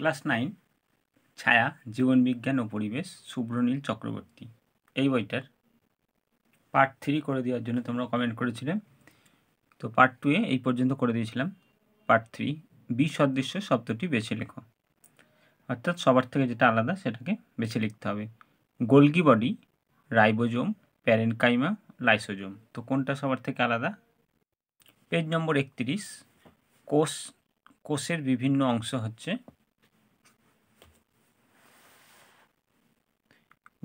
class nine ছায়া জীবন বিজ্ঞান ও পরিবেশ সুব্রনীল চক্রবর্তী এই বইটার পার্ট থ্রি করে দেওয়ার জন্য তোমরা কমেন্ট করেছিলে তো পার্ট টুয়ে এই পর্যন্ত করে দিয়েছিলাম পার্ট থ্রি বি সদৃশ্য শব্দটি বেছে লেখো অর্থাৎ সবার থেকে যেটা আলাদা সেটাকে বেছে লিখতে হবে Golgi body ribosome parenchyma lysosome তো কোনটা সবার থেকে আলাদা পেজ নম্বর একত্রিশ কোষ কোষের বিভিন্ন অংশ হচ্ছে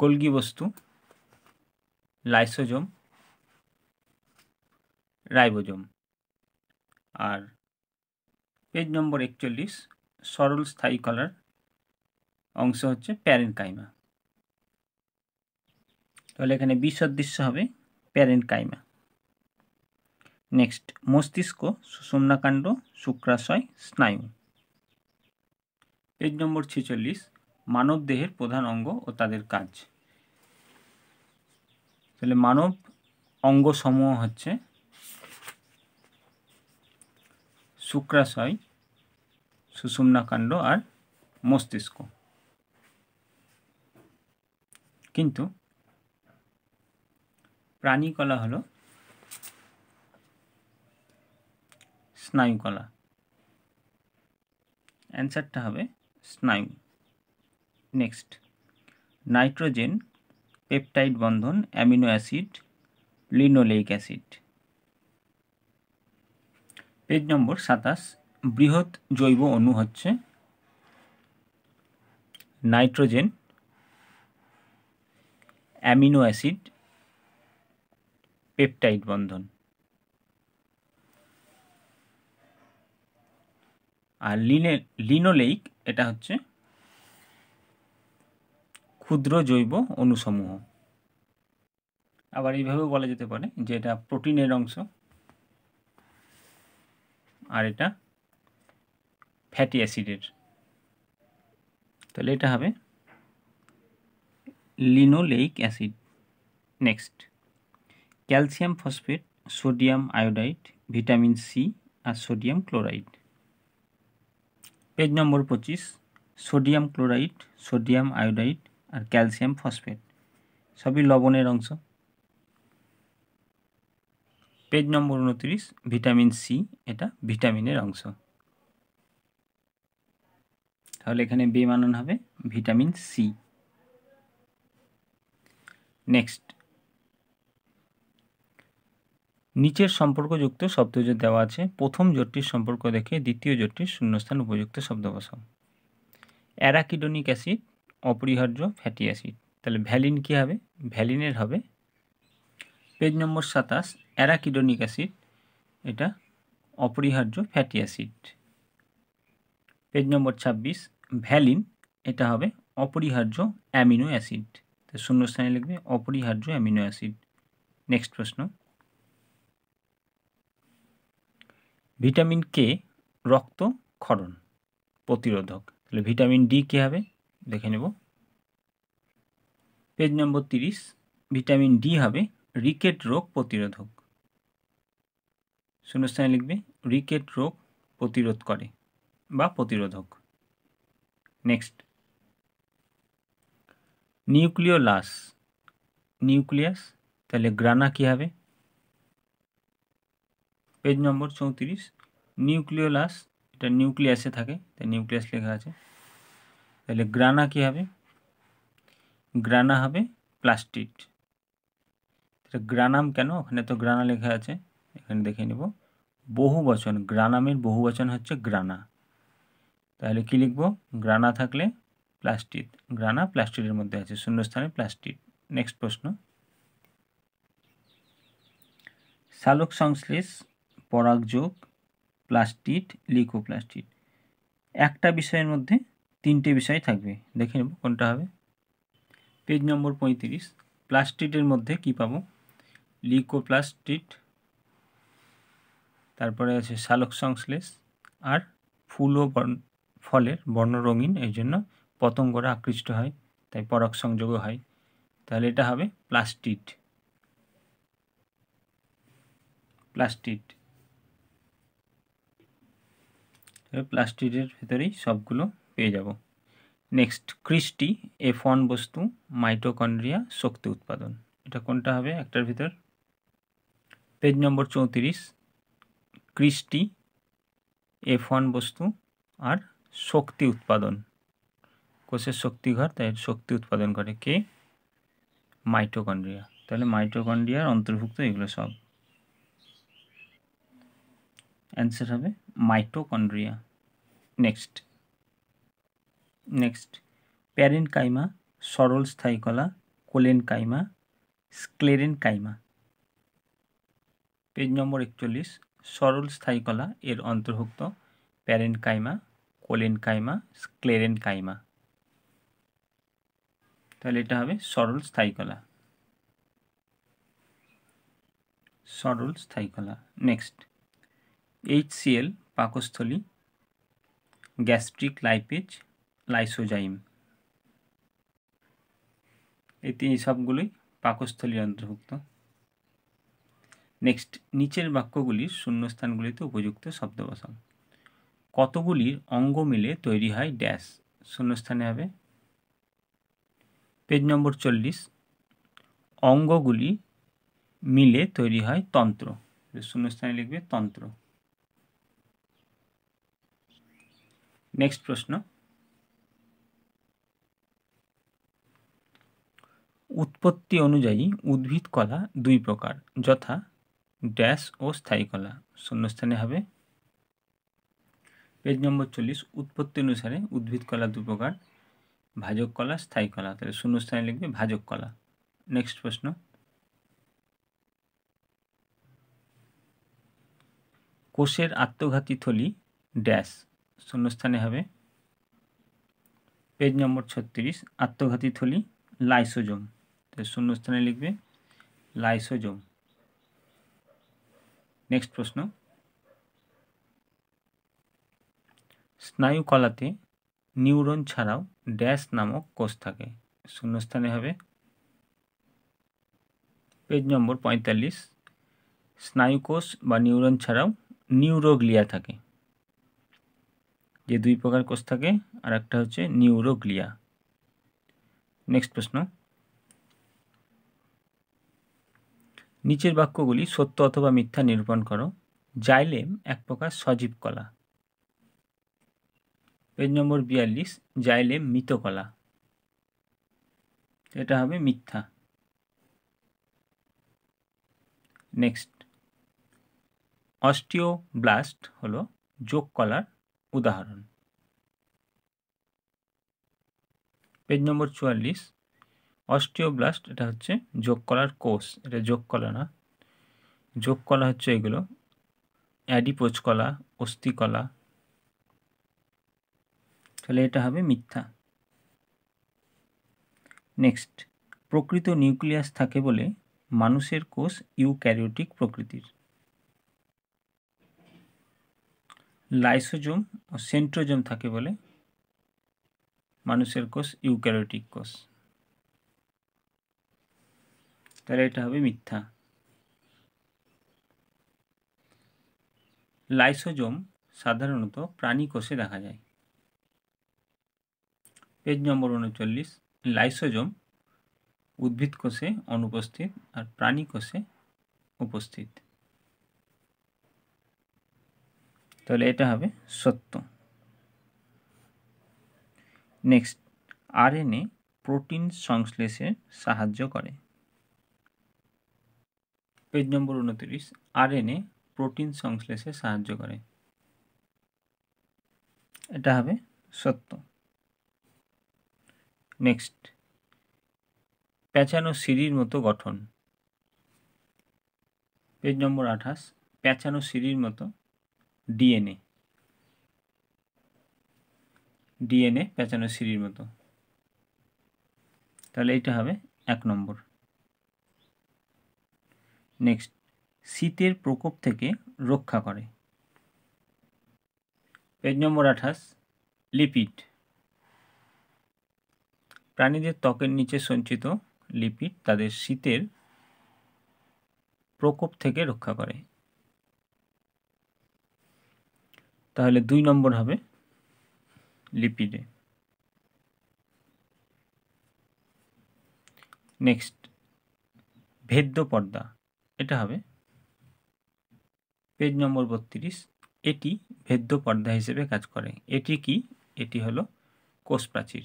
গোলগি বস্তু লাইসোজোম রাইবোজোম আর পেজ নম্বর একচল্লিশ সরল স্থায়ী কলার অংশ হচ্ছে প্যারেন কাইমা তাহলে এখানে বিসদৃশ্য হবে প্যারেন কাইমা নেক্সট মস্তিষ্ক সুষুম্নাকাণ্ড শুক্রাশয় স্নায়ু পেজ নম্বর ছেচল্লিশ মানব দেহের প্রধান অঙ্গ ও তাদের কাজ তাহলে মানব অঙ্গসমূহ হচ্ছে শুক্রাশয় সুষুম্নাকাণ্ড আর মস্তিষ্ক কিন্তু প্রাণীকলা হল স্নায়ুকলা অ্যান্সারটা হবে স্নায়ু নেক্সট নাইট্রোজেন পেপটাইড বন্ধন amino acid linoleic acid page number সাতাশ বৃহৎ জৈব অণু হচ্ছে নাইট্রোজেন অ্যামিনো অ্যাসিড পেপটাইড বন্ধন আর লিনে লিনোলেইক এটা হচ্ছে ক্ষুদ্র জৈব অণুসমূহ আবার এইভাবেও বলা যেতে পারে যে এটা প্রোটিনের অংশ আর এটা ফ্যাটি অ্যাসিডের তাহলে এটা হবে linoleic acid next calcium phosphate sodium iodide vitamin C আর সোডিয়াম ক্লোরাইড পেজ নম্বর পঁচিশ সোডিয়াম ক্লোরাইড সোডিয়াম আয়োডাইড আর ক্যালসিয়াম ফসফেট সবই লবণের অংশ পেজ নম্বর উনত্রিশ ভিটামিন সি এটা ভিটামিনের অংশ তাহলে এখানে বেমানন হবে ভিটামিন সি নেক্সট নিচের সম্পর্কযুক্ত শব্দ যে দেওয়া আছে প্রথম জোটটির সম্পর্ক দেখে দ্বিতীয় জোটটির শূন্যস্থান উপযুক্ত শব্দ বসাও অ্যারাকিডোনিক অ্যাসিড অপরিহার্য ফ্যাটি অ্যাসিড তাহলে ভ্যালিন কী হবে ভ্যালিনের হবে পেজ নম্বর সাতাশ অ্যারাকিডোনিক অ্যাসিড এটা অপরিহার্য ফ্যাটি অ্যাসিড পেজ নম্বর ছাব্বিশ ভ্যালিন এটা হবে অপরিহার্য অ্যামিনো অ্যাসিড তো শূন্যস্থানে লিখবে অপরিহার্য অ্যামিনো অ্যাসিড নেক্সট প্রশ্ন ভিটামিন কে রক্ত ক্ষরণ প্রতিরোধক তাহলে ভিটামিন ডি কী হবে দেখে নেব পেজ নম্বর তিরিশ ভিটামিন ডি হবে রিকেট রোগ প্রতিরোধক শূন্যস্থানে লিখবে রিকেট রোগ প্রতিরোধ করে বা প্রতিরোধক নেক্সট নিউক্লিওলাস নিউক্লিয়াস তাহলে গ্রানা কী হবে পেজ নম্বর চৌত্রিশ নিউক্লিওলাস এটা নিউক্লিয়াসে থাকে তাই নিউক্লিয়াস লেখা আছে তাহলে গ্রানা কী হবে গ্রানা হবে প্লাস্টিড তাহলে গ্রানাম কেন ওখানে তো গ্রানা লেখা আছে এখানে দেখে নেব বহু বচন গ্রানামের বহু বচন হচ্ছে গ্রানা তাহলে কী লিখব গ্রানা থাকলে প্লাস্টিড গ্রানা প্লাস্টিডের মধ্যে আছে শূন্যস্থানে প্লাস্টিড নেক্সট প্রশ্ন শালক সংশ্লেষ পরাগযোগ প্লাস্টিড লিকো প্লাস্টিড একটা বিষয়ের মধ্যে তিনটে বিষয় থাকবে দেখে নেব কোনটা হবে পেজ নম্বর পঁয়ত্রিশ প্লাস্টিটের মধ্যে কি পাবো লিকোপ্লাস্টিট তারপরে আছে শালক সংশ্লেষ আর ফুল ও ফলের বর্ণ রঙিন এই জন্য পতঙ্গরা আকৃষ্ট হয় তাই পরক সংযোগ হয় তাহলে এটা হবে প্লাস্টিট প্লাস্টিট প্লাস্টিকের ভেতরেই সবগুলো পেয়ে যাব নেক্সট ক্রিস্টি এফ ওয়ান বস্তু মাইটোকন্ড্রিয়া শক্তি উৎপাদন এটা কোনটা হবে একটার ভিতর পেজ নম্বর চৌত্রিশ ক্রিস্টি এফ ওয়ান বস্তু আর শক্তি উৎপাদন কোষের শক্তি ঘর তাই শক্তি উৎপাদন করে কে মাইটোকন্ড্রিয়া তাহলে মাইটোকন্ড্রিয়ার অন্তর্ভুক্ত এগুলো সব অ্যান্সার হবে mitochondria next next parenchyma সরল স্থায়ী কলা collenchyma sclerenchyma page number একচল্লিশ সরল স্থায়ী কলা এর অন্তর্ভুক্ত parenchyma collenchyma sclerenchyma তাহলে এটা হবে সরল স্থায়ী কলা সরল স্থায়ী কলা নেক্সট এইচ এইচসিএল পাকস্থলী গ্যাস্ট্রিক লাইপেজ লাইসোজাইম এই তিন সবগুলোই পাকস্থলীর অন্তর্ভুক্ত নেক্সট নিচের বাক্যগুলির শূন্যস্থানগুলিতে উপযুক্ত শব্দ কতগুলির অঙ্গ মিলে তৈরি হয় ড্যাশ শূন্যস্থানে হবে পেজ নম্বর চল্লিশ অঙ্গগুলি মিলে তৈরি হয় তন্ত্র শূন্যস্থানে লিখবে তন্ত্র নেক্সট প্রশ্ন উৎপত্তি অনুযায়ী উদ্ভিদ কলা দুই প্রকার যথা ড্যাশ ও স্থায়ী কলা শূন্যস্থানে হবে পেজ নম্বর চল্লিশ উৎপত্তি অনুসারে উদ্ভিদ কলা দু প্রকার ভাজক কলা স্থায়ী কলা তাহলে শূন্যস্থানে লিখবে ভাজক কলা নেক্সট প্রশ্ন কোষের আত্মঘাতী থলি ড্যাশ শূন্যস্থানে হবে পেজ নম্বর ছত্রিশ আত্মঘাতী থলি লাইসোজম তো শূন্যস্থানে লিখবে লাইসোজোম নেক্সট প্রশ্ন স্নায়ুকলাতে নিউরন ছাড়াও ড্যাশ নামক কোষ থাকে শূন্যস্থানে হবে পেজ নম্বর পঁয়তাল্লিশ স্নায়ুকোষ বা নিউরন ছাড়াও নিউরোগ্লিয়া থাকে যে দুই প্রকার কোষ থাকে আর একটা হচ্ছে নিউরোগ্লিয়া নেক্সট প্রশ্ন নিচের বাক্যগুলি সত্য অথবা মিথ্যা নিরূপণ করো জাইলেম এক প্রকার সজীব কলা পেজ নম্বর বিয়াল্লিশ জাইলেম মৃতকলা এটা হবে মিথ্যা নেক্সট ব্লাস্ট হল যোগ কলার উদাহরণ পেজ নম্বর চুয়াল্লিশ অস্টিওব্লাস্ট এটা হচ্ছে যোগ করার কোষ এটা যোগ কলা না যোগ কলা হচ্ছে এগুলো অ্যাডিপোচ কলা অস্থিকলা তাহলে এটা হবে মিথ্যা নেক্সট প্রকৃত নিউক্লিয়াস থাকে বলে মানুষের কোষ ইউক্যারিওটিক প্রকৃতির লাইসোজোম ও সেন্ট্রোজোম থাকে বলে মানুষের কোষ ইউক্যারিওটিক কোষ তাহলে এটা হবে মিথ্যা লাইসোজোম সাধারণত প্রাণী কোষে দেখা যায় পেজ নম্বর উনচল্লিশ লাইসোজোম উদ্ভিদ কোষে অনুপস্থিত আর প্রাণী কোষে উপস্থিত তাহলে এটা হবে সত্য নেক্সট আরএনএ প্রোটিন সংশ্লেষে সাহায্য করে পেজ নম্বর উনত্রিশ আরএনএ প্রোটিন সংশ্লেষে সাহায্য করে এটা হবে সত্য নেক্সট প্যাঁচানো সিঁড়ির মতো গঠন পেজ নম্বর আঠাশ প্যাঁচানো সিঁড়ির মতো ডিএনএ ডিএনএ প্যাঁচানো সিঁড়ির মতো তাহলে এটা হবে এক নম্বর নেক্সট শীতের প্রকোপ থেকে রক্ষা করে পেজ নম্বর আঠাশ লিপিড প্রাণীদের ত্বকের নিচে সঞ্চিত লিপিড তাদের শীতের প্রকোপ থেকে রক্ষা করে তাহলে দুই নম্বর হবে লিপিডে নেক্সট ভেদ্য পর্দা এটা হবে পেজ নম্বর বত্রিশ এটি ভেদ্য পর্দা হিসেবে কাজ করে এটি কি এটি হলো কোষ প্রাচীর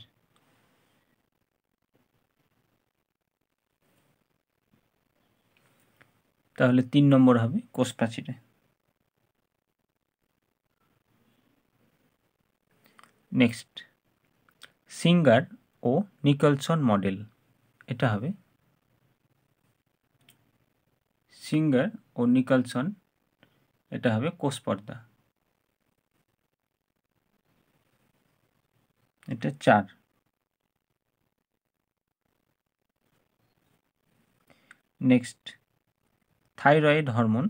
তাহলে তিন নম্বর হবে কোষ প্রাচীরে নেক্সট সিঙ্গার ও নিকলসন মডেল এটা হবে সিঙ্গার ও নিকালসন এটা হবে কোষ পর্দা এটা চার নেক্সট থাইরয়েড হরমোন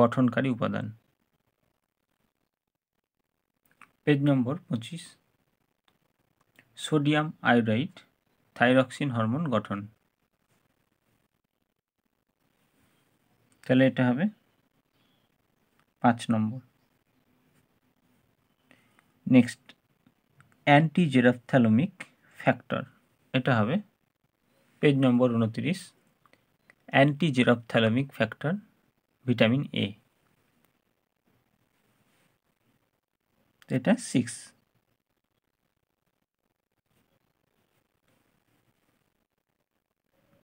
গঠনকারী উপাদান পেজ নম্বর পঁচিশ সোডিয়াম আয়োডাইড থাইরক্সিন হরমোন গঠন তাহলে এটা হবে পাঁচ number next anti antixerophthalmic factor এটা হবে পেজ নম্বর উনত্রিশ অ্যান্টিজেরাপথ্যালোমিক ফ্যাক্টর ভিটামিন এ এটা সিক্স